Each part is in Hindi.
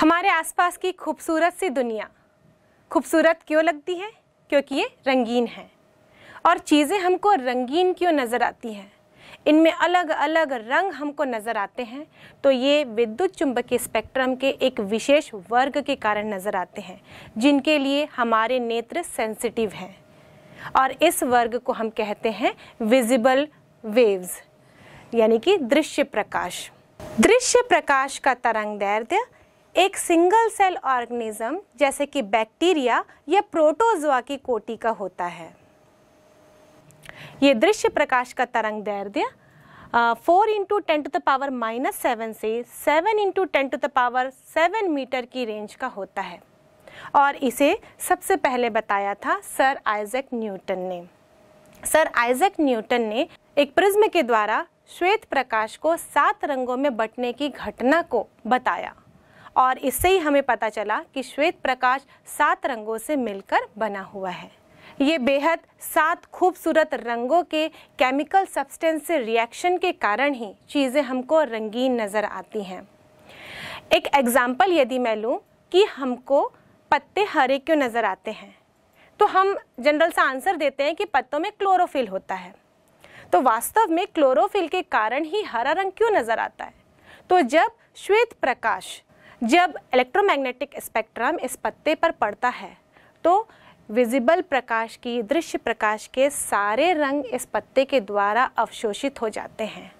हमारे आसपास की खूबसूरत सी दुनिया खूबसूरत क्यों लगती है क्योंकि ये रंगीन है और चीज़ें हमको रंगीन क्यों नज़र आती हैं इनमें अलग अलग रंग हमको नज़र आते हैं तो ये विद्युत चुंबकीय स्पेक्ट्रम के एक विशेष वर्ग के कारण नज़र आते हैं जिनके लिए हमारे नेत्र सेंसिटिव हैं और इस वर्ग को हम कहते हैं विजिबल वेव्स यानी कि दृश्य प्रकाश दृश्य प्रकाश का तरंग दैर्ध्य एक सिंगल सेल ऑर्गेनिज्म जैसे कि बैक्टीरिया या प्रोटोजोआ की कोटि का होता है ये दृश्य प्रकाश का तरंग दैर्ध्य four into ten to the power minus seven से seven into ten to the power seven metre की रेंज का होता है और इसे सबसे पहले बताया था सर आइजक न्यूटन ने सर आइजक न्यूटन ने एक प्रिज्म के द्वारा श्वेत प्रकाश को सात रंगों में बंटने की घटना को बताया और इससे ही हमें पता चला कि श्वेत प्रकाश सात रंगों से मिलकर बना हुआ है ये बेहद सात खूबसूरत रंगों के केमिकल सब्सटेंस से रिएक्शन के कारण ही चीज़ें हमको रंगीन नज़र आती हैं एक एग्ज़ाम्पल यदि मैं लूँ कि हमको पत्ते हरे क्यों नज़र आते हैं तो हम जनरल सा आंसर देते हैं कि पत्तों में क्लोरोफिल होता है तो वास्तव में क्लोरोफिल के कारण ही हरा रंग क्यों नज़र आता है तो जब श्वेत प्रकाश जब इलेक्ट्रोमैग्नेटिक स्पेक्ट्रम इस पत्ते पर पड़ता है तो विजिबल प्रकाश की दृश्य प्रकाश के सारे रंग इस पत्ते के द्वारा अवशोषित हो जाते हैं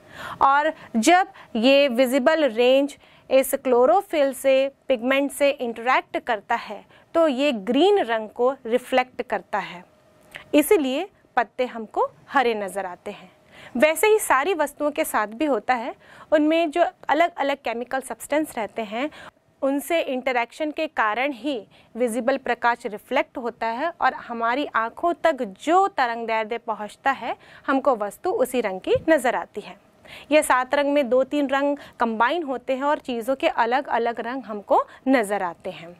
और जब ये विजिबल रेंज इस क्लोरोफिल से पिगमेंट से इंटरेक्ट करता है तो ये ग्रीन रंग को रिफ्लेक्ट करता है इसलिए पत्ते हमको हरे नज़र आते हैं वैसे ही सारी वस्तुओं के साथ भी होता है उनमें जो अलग अलग केमिकल सब्सटेंस रहते हैं उनसे इंटरेक्शन के कारण ही विजिबल प्रकाश रिफ्लेक्ट होता है और हमारी आँखों तक जो तरंग दैर्द्य पहुँचता है हमको वस्तु उसी रंग की नज़र आती है ये सात रंग में दो तीन रंग कंबाइन होते हैं और चीज़ों के अलग अलग रंग हमको नज़र आते हैं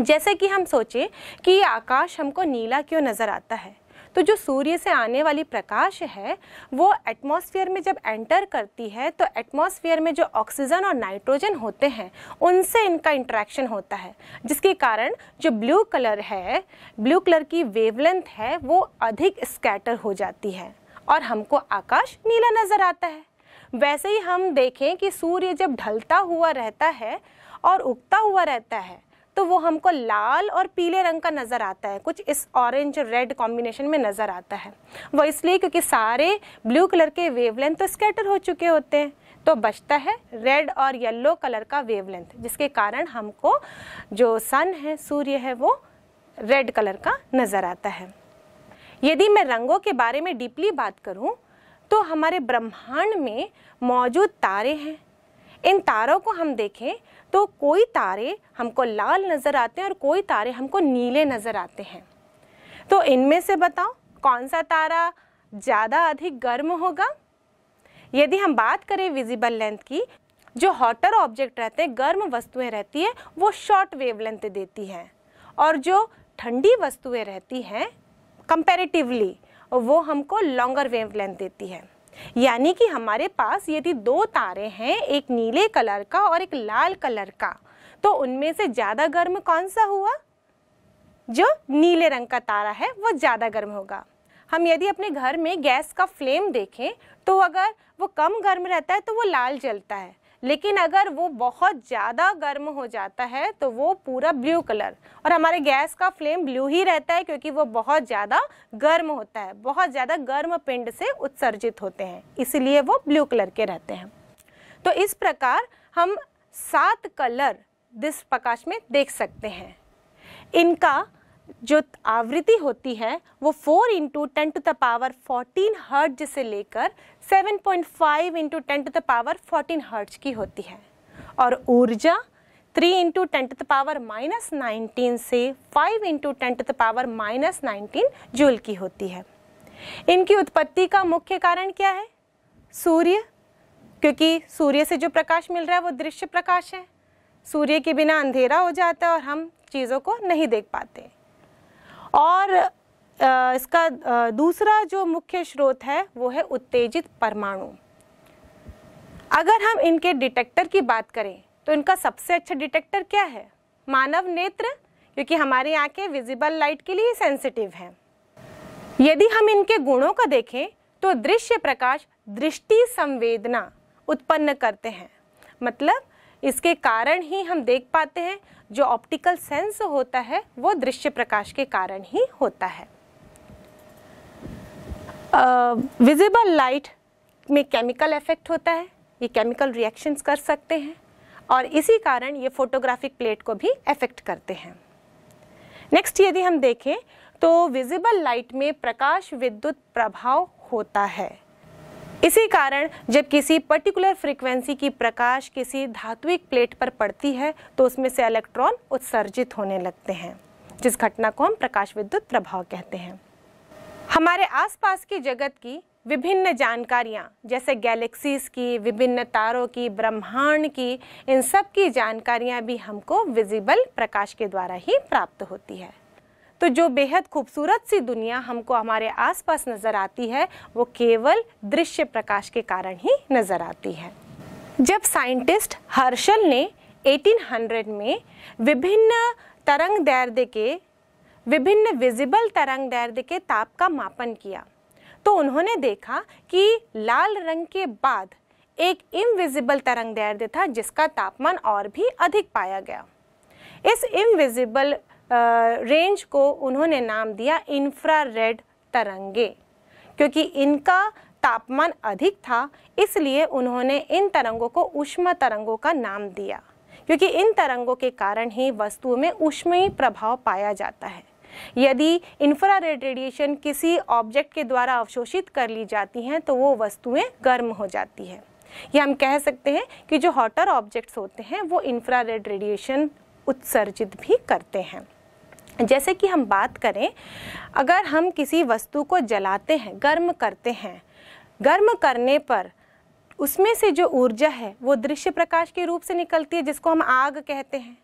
जैसे कि हम सोचें कि ये आकाश हमको नीला क्यों नज़र आता है तो जो सूर्य से आने वाली प्रकाश है वो एटमॉस्फेयर में जब एंटर करती है तो एटमॉस्फेयर में जो ऑक्सीजन और नाइट्रोजन होते हैं उनसे इनका इंट्रैक्शन होता है जिसके कारण जो ब्लू कलर है ब्लू कलर की वेवलेंथ है वो अधिक स्कैटर हो जाती है और हमको आकाश नीला नज़र आता है वैसे ही हम देखें कि सूर्य जब ढलता हुआ रहता है और उगता हुआ रहता है तो वो हमको लाल और पीले रंग का नज़र आता है कुछ इस ऑरेंज और रेड कॉम्बिनेशन में नज़र आता है वो इसलिए क्योंकि सारे ब्लू कलर के वेवलेंथ तो स्कैटर हो चुके होते हैं तो बचता है रेड और येलो कलर का वेवलेंथ जिसके कारण हमको जो सन है सूर्य है वो रेड कलर का नज़र आता है यदि मैं रंगों के बारे में डीपली बात करूं तो हमारे ब्रह्मांड में मौजूद तारे हैं इन तारों को हम देखें तो कोई तारे हमको लाल नज़र आते हैं और कोई तारे हमको नीले नज़र आते हैं तो इनमें से बताओ कौन सा तारा ज़्यादा अधिक गर्म होगा यदि हम बात करें विजिबल लेंथ की जो हॉटर ऑब्जेक्ट रहते हैं गर्म वस्तुएं रहती है वो शॉर्ट वेवलेंथ देती हैं और जो ठंडी वस्तुएं रहती हैं कंपेरेटिवली वो हमको लॉन्गर वेवलेंथ देती हैं यानी कि हमारे पास यदि दो तारे हैं एक नीले कलर का और एक लाल कलर का तो उनमें से ज़्यादा गर्म कौन सा हुआ जो नीले रंग का तारा है वो ज़्यादा गर्म होगा हम यदि अपने घर में गैस का फ्लेम देखें तो अगर वो कम गर्म रहता है तो वो लाल जलता है लेकिन अगर वो बहुत ज़्यादा गर्म हो जाता है तो वो पूरा ब्लू कलर और हमारे गैस का फ्लेम ब्लू ही रहता है क्योंकि वो बहुत ज़्यादा गर्म होता है बहुत ज़्यादा गर्म पिंड से उत्सर्जित होते हैं इसलिए वो ब्लू कलर के रहते हैं तो इस प्रकार हम सात कलर दिस प्रकाश में देख सकते हैं इनका जो आवृत्ति होती है वो 4 into ten to the power 14 hertz से लेकर 7.5 point five into ten to the power fourteen hertz की होती है और ऊर्जा 3 into ten to the power minus nineteen से 5 into ten to the power minus nineteen joule की होती है इनकी उत्पत्ति का मुख्य कारण क्या है सूर्य क्योंकि सूर्य से जो प्रकाश मिल रहा है वो दृश्य प्रकाश है सूर्य के बिना अंधेरा हो जाता है और हम चीज़ों को नहीं देख पाते और इसका दूसरा जो मुख्य स्रोत है वो है उत्तेजित परमाणु अगर हम इनके डिटेक्टर की बात करें तो इनका सबसे अच्छा डिटेक्टर क्या है मानव नेत्र क्योंकि हमारी आंखें विजिबल लाइट के लिए सेंसिटिव हैं यदि हम इनके गुणों को देखें तो दृश्य प्रकाश दृष्टि संवेदना उत्पन्न करते हैं मतलब इसके कारण ही हम देख पाते हैं जो ऑप्टिकल सेंस होता है वो दृश्य प्रकाश के कारण ही होता है विजिबल लाइट में केमिकल इफेक्ट होता है ये केमिकल रिएक्शंस कर सकते हैं और इसी कारण ये फोटोग्राफिक प्लेट को भी इफेक्ट करते हैं नेक्स्ट यदि हम देखें तो विजिबल लाइट में प्रकाश विद्युत प्रभाव होता है इसी कारण जब किसी पर्टिकुलर फ्रीक्वेंसी की प्रकाश किसी धात्विक प्लेट पर पड़ती है तो उसमें से इलेक्ट्रॉन उत्सर्जित होने लगते हैं जिस घटना को हम प्रकाश विद्युत प्रभाव कहते हैं हमारे आसपास की जगत की विभिन्न जानकारियाँ जैसे गैलेक्सीज़ की विभिन्न तारों की ब्रह्मांड की इन सब की जानकारियाँ भी हमको विजिबल प्रकाश के द्वारा ही प्राप्त होती है तो जो बेहद खूबसूरत सी दुनिया हमको हमारे आसपास नज़र आती है वो केवल दृश्य प्रकाश के कारण ही नज़र आती है जब साइंटिस्ट हर्षल ने 1800 में विभिन्न तरंग दैर्ध्य के विभिन्न विजिबल तरंग दैर्ध्य के ताप का मापन किया तो उन्होंने देखा कि लाल रंग के बाद एक इनविजिबल तरंग दैर्ध्य था जिसका तापमान और भी अधिक पाया गया इस इनविजिबल रेंज को उन्होंने नाम दिया इंफ्रारेड तरंगे क्योंकि इनका तापमान अधिक था इसलिए उन्होंने इन तरंगों को उष्मा तरंगों का नाम दिया क्योंकि इन तरंगों के कारण ही वस्तुओं में उष्मीय प्रभाव पाया जाता है यदि इंफ्रारेड रेडिएशन किसी ऑब्जेक्ट के द्वारा अवशोषित कर ली जाती हैं तो वो वस्तुएं गर्म हो जाती है या हम कह सकते हैं कि जो हॉटर ऑब्जेक्ट्स होते हैं वो इंफ्रारेड रेडिएशन उत्सर्जित भी करते हैं जैसे कि हम बात करें अगर हम किसी वस्तु को जलाते हैं गर्म करते हैं गर्म करने पर उसमें से जो ऊर्जा है वो दृश्य प्रकाश के रूप से निकलती है जिसको हम आग कहते हैं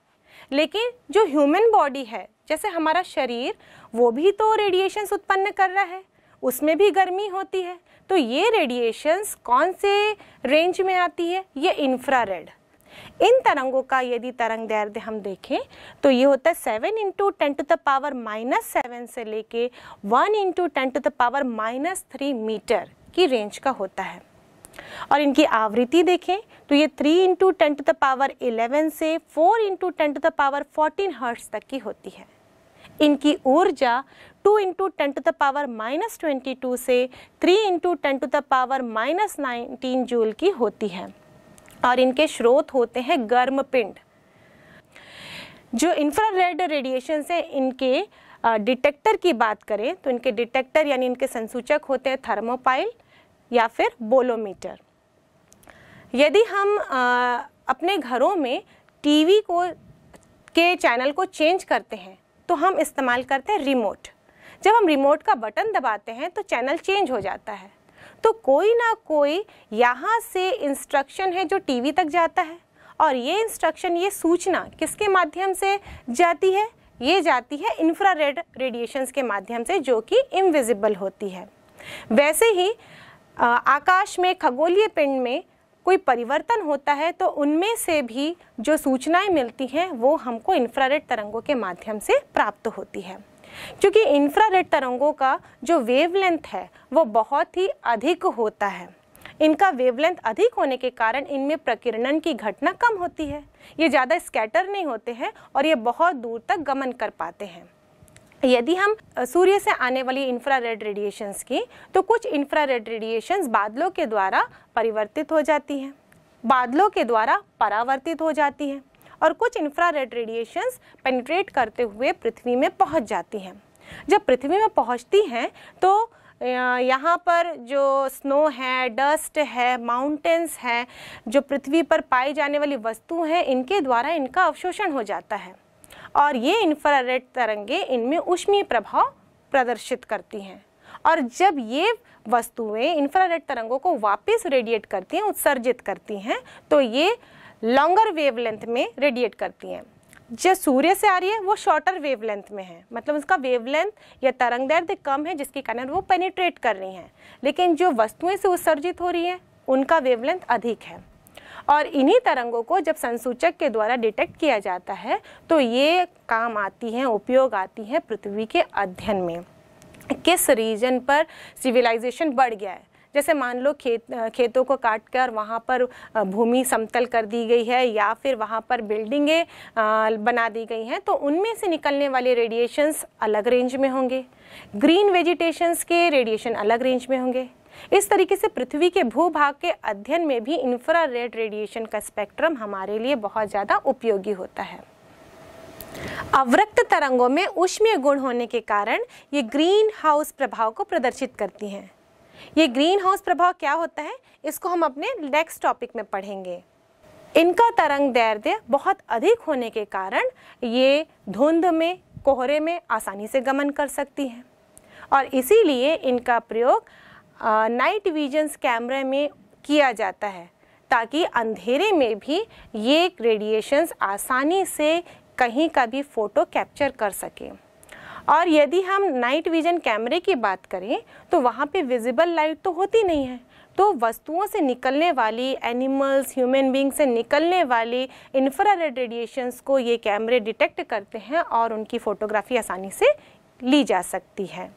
लेकिन जो ह्यूमन बॉडी है जैसे हमारा शरीर वो भी तो रेडिएशंस उत्पन्न कर रहा है उसमें भी गर्मी होती है तो ये रेडिएशंस कौन से रेंज में आती है ये इंफ्रारेड इन तरंगों का यदि तरंग दैर्ध्य हम देखें तो ये होता है seven into ten to the power minus seven से लेके one into ten to the power minus three metre की रेंज का होता है और इनकी आवृत्ति देखें तो ये three into ten to the power eleven से four into ten to the power fourteen hertz तक की होती है इनकी ऊर्जा 2 into ten to the power minus twenty से 3 into ten to the power minus nineteen joule की होती है और इनके स्रोत होते हैं गर्म पिंड जो इंफ्रारेड रेडिएशन से इनके डिटेक्टर की बात करें तो इनके डिटेक्टर यानी इनके संसूचक होते हैं थर्मोपाइल या फिर बोलोमीटर यदि हम अपने घरों में टीवी को के चैनल को चेंज करते हैं तो हम इस्तेमाल करते हैं रिमोट जब हम रिमोट का बटन दबाते हैं तो चैनल चेंज हो जाता है तो कोई ना कोई यहाँ से इंस्ट्रक्शन है जो टीवी तक जाता है और ये इंस्ट्रक्शन ये सूचना किसके माध्यम से जाती है ये जाती है रेड रेडिएशन के माध्यम से जो कि इनविजिबल होती है वैसे ही आकाश में खगोलीय पिंड में कोई परिवर्तन होता है तो उनमें से भी जो सूचनाएं मिलती हैं वो हमको इंफ्रारेड तरंगों के माध्यम से प्राप्त होती है क्योंकि इंफ्रारेड तरंगों का जो वेवलेंथ है वो बहुत ही अधिक होता है इनका वेवलेंथ अधिक होने के कारण इनमें प्रकीर्णन की घटना कम होती है ये ज़्यादा स्कैटर नहीं होते हैं और ये बहुत दूर तक गमन कर पाते हैं यदि हम सूर्य से आने वाली इंफ्रारेड रेडिएशंस की तो कुछ इंफ्रारेड रेडिएशंस बादलों के द्वारा परिवर्तित हो जाती हैं बादलों के द्वारा परावर्तित हो जाती हैं और कुछ इंफ्रारेड रेडिएशंस पेनिट्रेट करते हुए पृथ्वी में पहुंच जाती हैं जब पृथ्वी में पहुंचती हैं तो यहाँ पर जो स्नो है डस्ट है माउंटेंस है जो पृथ्वी पर पाई जाने वाली वस्तु हैं इनके द्वारा इनका अवशोषण हो जाता है और ये इन्फ्रारेड तरंगे इनमें उष्मीय प्रभाव प्रदर्शित करती हैं और जब ये वस्तुएं इंफ्रारेड तरंगों को वापस रेडिएट करती हैं उत्सर्जित करती हैं तो ये लॉन्गर वेवलेंथ में रेडिएट करती हैं जो सूर्य से आ रही है वो शॉर्टर वेवलेंथ में है मतलब उसका वेवलेंथ या तरंग दर्द कम है जिसके कारण वो पेनिट्रेट कर रही हैं लेकिन जो वस्तुएं से उत्सर्जित हो रही हैं उनका वेवलेंथ अधिक है और इन्हीं तरंगों को जब संसूचक के द्वारा डिटेक्ट किया जाता है तो ये काम आती हैं उपयोग आती हैं पृथ्वी के अध्ययन में किस रीजन पर सिविलाइजेशन बढ़ गया है जैसे मान लो खेत खेतों को काट कर वहाँ पर भूमि समतल कर दी गई है या फिर वहाँ पर बिल्डिंगें बना दी गई हैं तो उनमें से निकलने वाले रेडिएशंस अलग रेंज में होंगे ग्रीन वेजिटेशंस के रेडिएशन अलग रेंज में होंगे इस तरीके से पृथ्वी के भूभाग के अध्ययन में भी इंफ्रा रेडिएशन का स्पेक्ट्रम हमारे लिए बहुत ज़्यादा उपयोगी होता है अवरक्त तरंगों में उष्मीय गुण होने के कारण ये ग्रीन हाउस प्रभाव को प्रदर्शित करती हैं ये ग्रीन हाउस प्रभाव क्या होता है इसको हम अपने नेक्स्ट टॉपिक में पढ़ेंगे इनका तरंग दैर्ध्य बहुत अधिक होने के कारण ये धुंध में कोहरे में आसानी से गमन कर सकती हैं और इसीलिए इनका प्रयोग नाइट विजन्स कैमरे में किया जाता है ताकि अंधेरे में भी ये रेडिएशंस आसानी से कहीं का भी फ़ोटो कैप्चर कर सकें और यदि हम नाइट विजन कैमरे की बात करें तो वहाँ पे विजिबल लाइट तो होती नहीं है तो वस्तुओं से निकलने वाली एनिमल्स ह्यूमन बींग से निकलने वाली इन्फ्रारेड रेडिएशंस को ये कैमरे डिटेक्ट करते हैं और उनकी फ़ोटोग्राफी आसानी से ली जा सकती है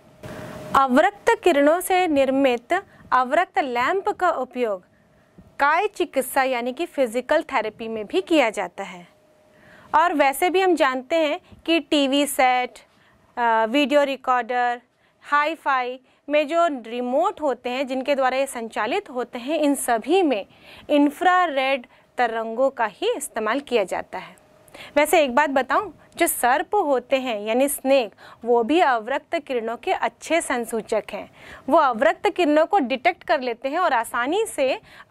अवरक्त किरणों से निर्मित अवरक्त लैंप का उपयोग काय चिकित्सा यानी कि फिजिकल थेरेपी में भी किया जाता है और वैसे भी हम जानते हैं कि TV set video recorder hi fi में जो रिमोट होते हैं जिनके द्वारा ये संचालित होते हैं इन सभी में इंफ्रा रेड तरंगों का ही इस्तेमाल किया जाता है वैसे एक बात बताऊं जो सर्प होते हैं यानी स्नेक वो भी अवरक्त किरणों के अच्छे संसूचक हैं वो अवरक्त किरणों को डिटेक्ट कर लेते हैं और आसानी से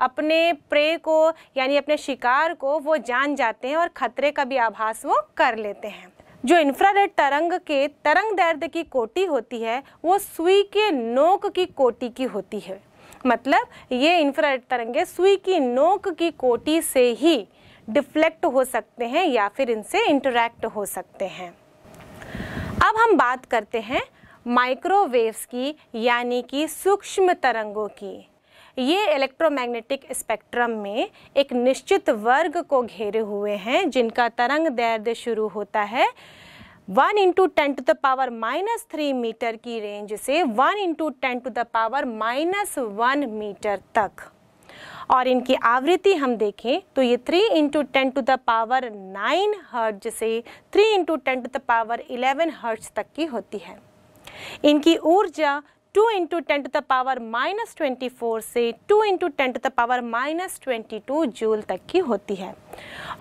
अपने प्रे को यानी अपने शिकार को वो जान जाते हैं और खतरे का भी आभास वो कर लेते हैं जो इंफ्रारेड तरंग के तरंग दर्द की कोटी होती है वो सुई के नोक की कोटी की होती है मतलब ये इंफ्रारेड तरंगे सुई की नोक की कोटी से ही डिफ्लेक्ट हो सकते हैं या फिर इनसे इंटरैक्ट हो सकते हैं अब हम बात करते हैं माइक्रोवेव्स की यानी कि सूक्ष्म तरंगों की ये इलेक्ट्रोमैग्नेटिक स्पेक्ट्रम में एक निश्चित वर्ग को घेरे हुए हैं जिनका तरंग दैर्ध्य शुरू होता है one into ten to the power minus three metre की रेंज से one into ten to the power minus one metre तक और इनकी आवृत्ति हम देखें तो ये three into ten to the power nine hertz से three into ten to the power eleven hertz तक की होती है इनकी ऊर्जा two into ten to the power minus twenty four से two into ten to the power minus twenty two joule तक की होती है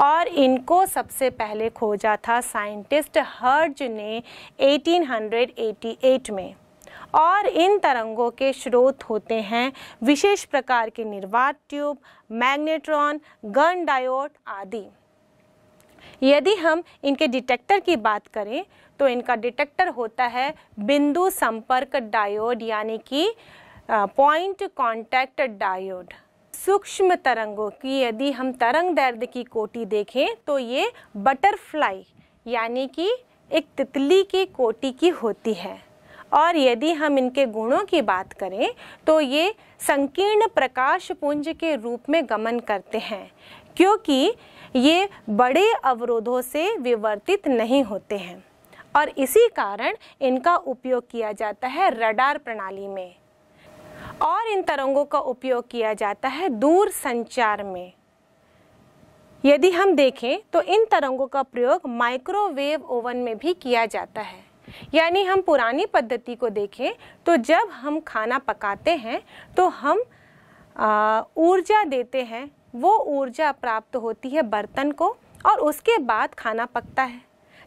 और इनको सबसे पहले खोजा था साइंटिस्ट हर्ज ने 1888 में और इन तरंगों के स्रोत होते हैं विशेष प्रकार के निर्वात ट्यूब मैग्नेट्रॉन गन डायोड आदि यदि हम इनके डिटेक्टर की बात करें तो इनका डिटेक्टर होता है बिंदु संपर्क डायोड यानी कि पॉइंट कॉन्टैक्ट डायोड सूक्ष्म तरंगों की यदि हम तरंग दर्द की कोटि देखें तो ये बटरफ्लाई यानी कि एक तितली की कोटि की होती है और यदि हम इनके गुणों की बात करें तो ये संकीर्ण प्रकाश पुंज के रूप में गमन करते हैं क्योंकि ये बड़े अवरोधों से विवर्तित नहीं होते हैं और इसी कारण इनका उपयोग किया जाता है रडार प्रणाली में और इन तरंगों का उपयोग किया जाता है दूर संचार में यदि हम देखें तो इन तरंगों का प्रयोग माइक्रोवेव ओवन में भी किया जाता है यानी हम पुरानी पद्धति को देखें तो जब हम खाना पकाते हैं तो हम ऊर्जा देते हैं वो ऊर्जा प्राप्त होती है बर्तन को और उसके बाद खाना पकता है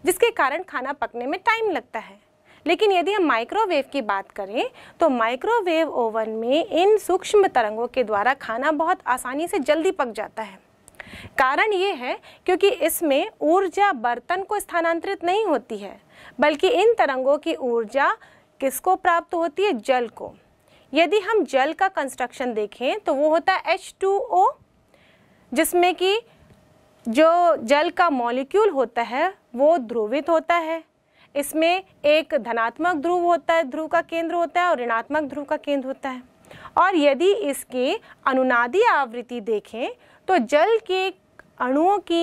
जिसके कारण खाना पकने में टाइम लगता है लेकिन यदि हम माइक्रोवेव की बात करें तो माइक्रोवेव ओवन में इन सूक्ष्म तरंगों के द्वारा खाना बहुत आसानी से जल्दी पक जाता है कारण ये है क्योंकि इसमें ऊर्जा बर्तन को स्थानांतरित नहीं होती है बल्कि इन तरंगों की ऊर्जा किसको प्राप्त होती है जल को यदि हम जल का कंस्ट्रक्शन देखें तो वो होता है H2O जिसमें कि जो जल का मॉलिक्यूल होता है वो ध्रुवित होता है इसमें एक धनात्मक ध्रुव होता है ध्रुव का केंद्र होता है और ऋणात्मक ध्रुव का केंद्र होता है और यदि इसकी अनुनादी आवृत्ति देखें तो जल के अणुओं की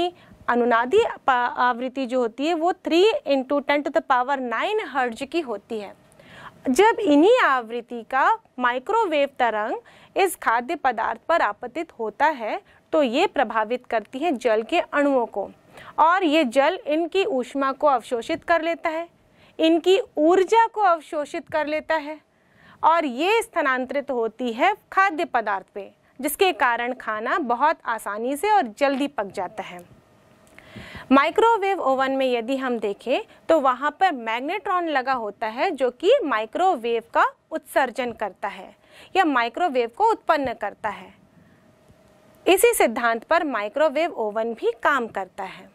अनुनादी आवृत्ति जो होती है वो three into ten to the power nine hertz की होती है जब इन्हीं आवृत्ति का माइक्रोवेव तरंग इस खाद्य पदार्थ पर आपतित होता है तो ये प्रभावित करती है जल के अणुओं को और ये जल इनकी ऊष्मा को अवशोषित कर लेता है इनकी ऊर्जा को अवशोषित कर लेता है और ये स्थानांतरित होती है खाद्य पदार्थ पे जिसके कारण खाना बहुत आसानी से और जल्दी पक जाता है माइक्रोवेव ओवन में यदि हम देखें तो वहाँ पर मैग्नेट्रॉन लगा होता है जो कि माइक्रोवेव का उत्सर्जन करता है या माइक्रोवेव को उत्पन्न करता है इसी सिद्धांत पर माइक्रोवेव ओवन भी काम करता है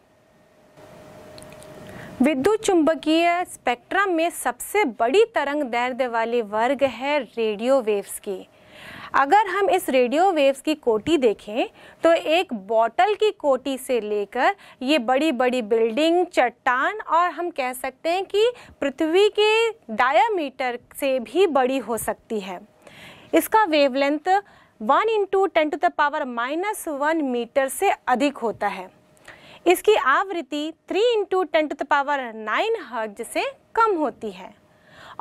विद्युत चुंबकीय स्पेक्ट्रम में सबसे बड़ी तरंग दैर्ध्य वाली वर्ग है रेडियो वेव्स की अगर हम इस रेडियो वेव्स की कोटी देखें तो एक बॉटल की कोटी से लेकर ये बड़ी बड़ी बिल्डिंग चट्टान और हम कह सकते हैं कि पृथ्वी के डायामीटर से भी बड़ी हो सकती है इसका wavelength one into ten to the power minus one metre से अधिक होता है इसकी आवृत्ति three into ten to the power nine hertz से कम होती है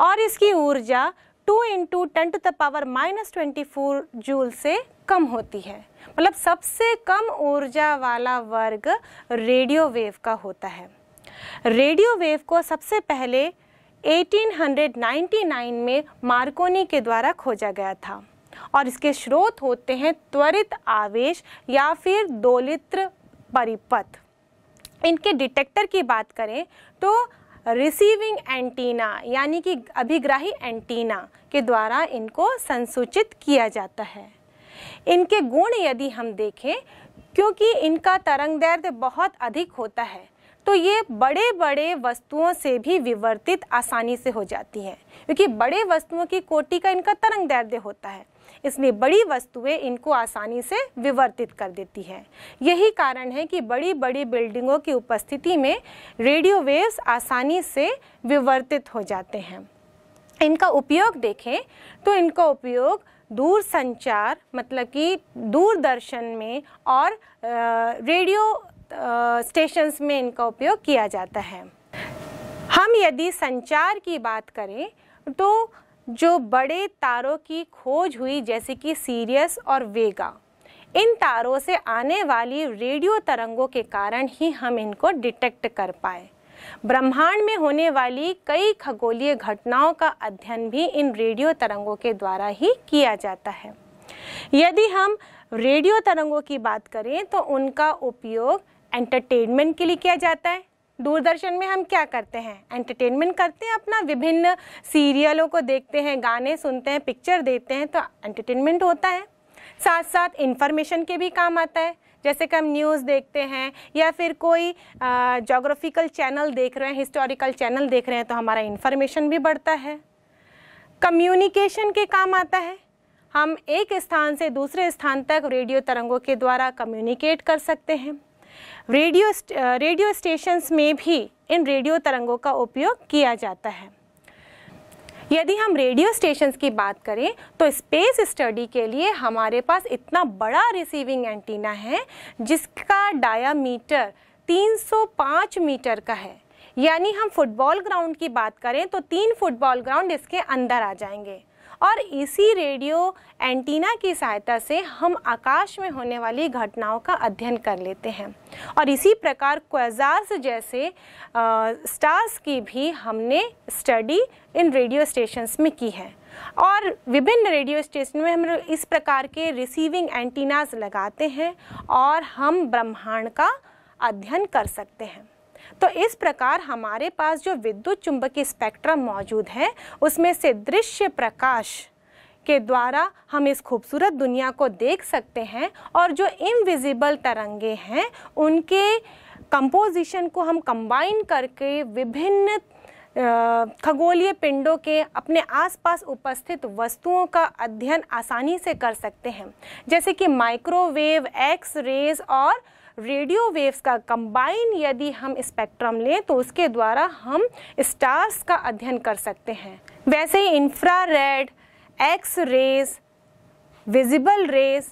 और इसकी ऊर्जा two into ten to the power minus twenty four joule से कम होती है मतलब सबसे कम ऊर्जा वाला वर्ग रेडियो वेव का होता है रेडियो वेव को सबसे पहले 1899 में मार्कोनी के द्वारा खोजा गया था और इसके स्रोत होते हैं त्वरित आवेश या फिर दोलित्र परिपथ इनके डिटेक्टर की बात करें तो रिसीविंग एंटीना यानी कि अभिग्राही एंटीना के द्वारा इनको संसूचित किया जाता है इनके गुण यदि हम देखें क्योंकि इनका तरंग दर्द बहुत अधिक होता है तो ये बड़े बड़े वस्तुओं से भी विवर्तित आसानी से हो जाती हैं क्योंकि बड़े वस्तुओं की कोटि का इनका तरंग दर्द होता है इसलिए बड़ी वस्तुएं इनको आसानी से विवर्तित कर देती है यही कारण है कि बड़ी बड़ी बिल्डिंगों की उपस्थिति में रेडियो वेव्स आसानी से विवर्तित हो जाते हैं इनका उपयोग देखें तो इनका उपयोग दूर संचार मतलब कि दूरदर्शन में और रेडियो स्टेशंस में इनका उपयोग किया जाता है हम यदि संचार की बात करें तो जो बड़े तारों की खोज हुई जैसे कि सीरियस और वेगा इन तारों से आने वाली रेडियो तरंगों के कारण ही हम इनको डिटेक्ट कर पाए ब्रह्मांड में होने वाली कई खगोलीय घटनाओं का अध्ययन भी इन रेडियो तरंगों के द्वारा ही किया जाता है यदि हम रेडियो तरंगों की बात करें तो उनका उपयोग एंटरटेनमेंट के लिए किया जाता है दूरदर्शन में हम क्या करते हैं एंटरटेनमेंट करते हैं अपना विभिन्न सीरियलों को देखते हैं गाने सुनते हैं पिक्चर देखते हैं तो एंटरटेनमेंट होता है साथ साथ इन्फॉर्मेशन के भी काम आता है जैसे कि हम न्यूज़ देखते हैं या फिर कोई जोग्राफिकल चैनल देख रहे हैं हिस्टोरिकल चैनल देख रहे हैं तो हमारा इन्फॉर्मेशन भी बढ़ता है कम्युनिकेशन के काम आता है हम एक स्थान से दूसरे स्थान तक रेडियो तरंगों के द्वारा कम्युनिकेट कर सकते हैं रेडियो रेडियो स्टेशंस में भी इन रेडियो तरंगों का उपयोग किया जाता है यदि हम रेडियो स्टेशंस की बात करें तो स्पेस स्टडी के लिए हमारे पास इतना बड़ा रिसीविंग एंटीना है जिसका डायामीटर 305 मीटर का है यानी हम फुटबॉल ग्राउंड की बात करें तो तीन फुटबॉल ग्राउंड इसके अंदर आ जाएंगे और इसी रेडियो एंटीना की सहायता से हम आकाश में होने वाली घटनाओं का अध्ययन कर लेते हैं और इसी प्रकार क्वेजार्स जैसे आ, स्टार्स की भी हमने स्टडी इन रेडियो स्टेशंस में की है और विभिन्न रेडियो स्टेशन में हम इस प्रकार के रिसीविंग एंटीनाज लगाते हैं और हम ब्रह्मांड का अध्ययन कर सकते हैं तो इस प्रकार हमारे पास जो विद्युत चुंबकीय स्पेक्ट्रम मौजूद है उसमें से दृश्य प्रकाश के द्वारा हम इस खूबसूरत दुनिया को देख सकते हैं और जो इनविजिबल तरंगे हैं उनके कंपोजिशन को हम कंबाइन करके विभिन्न खगोलीय पिंडों के अपने आसपास उपस्थित वस्तुओं का अध्ययन आसानी से कर सकते हैं जैसे कि माइक्रोवेव एक्स रेज और रेडियो वेव्स का कंबाइन यदि हम स्पेक्ट्रम लें तो उसके द्वारा हम स्टार्स का अध्ययन कर सकते हैं वैसे ही infrared X rays visible rays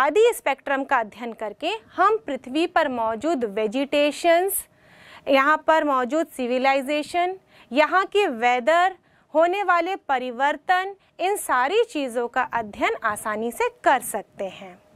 आदि स्पेक्ट्रम का अध्ययन करके हम पृथ्वी पर मौजूद वेजिटेशंस यहाँ पर मौजूद सिविलाइजेशन यहाँ के वेदर होने वाले परिवर्तन इन सारी चीज़ों का अध्ययन आसानी से कर सकते हैं